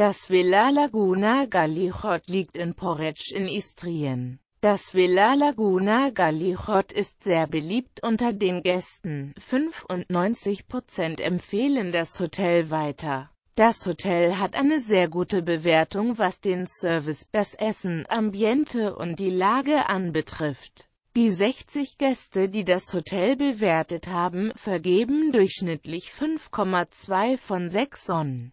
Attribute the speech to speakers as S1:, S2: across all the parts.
S1: Das Villa Laguna Galichot liegt in Porridge in Istrien. Das Villa Laguna Galichot ist sehr beliebt unter den Gästen. 95% empfehlen das Hotel weiter. Das Hotel hat eine sehr gute Bewertung, was den Service, das Essen, Ambiente und die Lage anbetrifft. Die 60 Gäste, die das Hotel bewertet haben, vergeben durchschnittlich 5,2 von 6 Sonnen.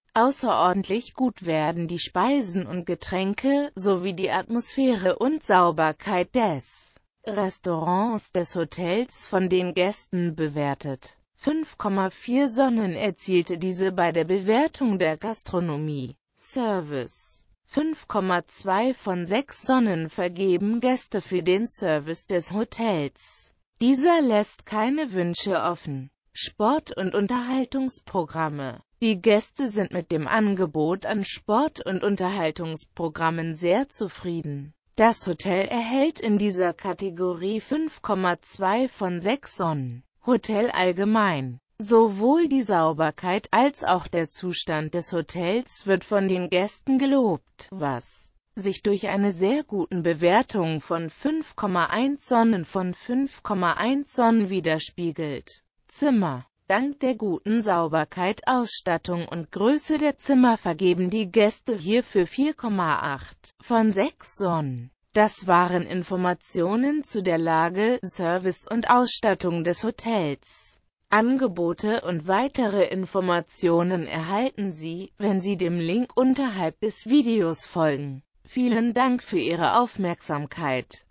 S1: Außerordentlich gut werden die Speisen und Getränke, sowie die Atmosphäre und Sauberkeit des Restaurants des Hotels von den Gästen bewertet. 5,4 Sonnen erzielte diese bei der Bewertung der Gastronomie. Service 5,2 von 6 Sonnen vergeben Gäste für den Service des Hotels. Dieser lässt keine Wünsche offen. Sport- und Unterhaltungsprogramme die Gäste sind mit dem Angebot an Sport- und Unterhaltungsprogrammen sehr zufrieden. Das Hotel erhält in dieser Kategorie 5,2 von 6 Sonnen. Hotel allgemein. Sowohl die Sauberkeit als auch der Zustand des Hotels wird von den Gästen gelobt, was sich durch eine sehr guten Bewertung von 5,1 Sonnen von 5,1 Sonnen widerspiegelt. Zimmer Dank der guten Sauberkeit, Ausstattung und Größe der Zimmer vergeben die Gäste hierfür 4,8 von 6 Sonnen. Das waren Informationen zu der Lage, Service und Ausstattung des Hotels. Angebote und weitere Informationen erhalten Sie, wenn Sie dem Link unterhalb des Videos folgen. Vielen Dank für Ihre Aufmerksamkeit.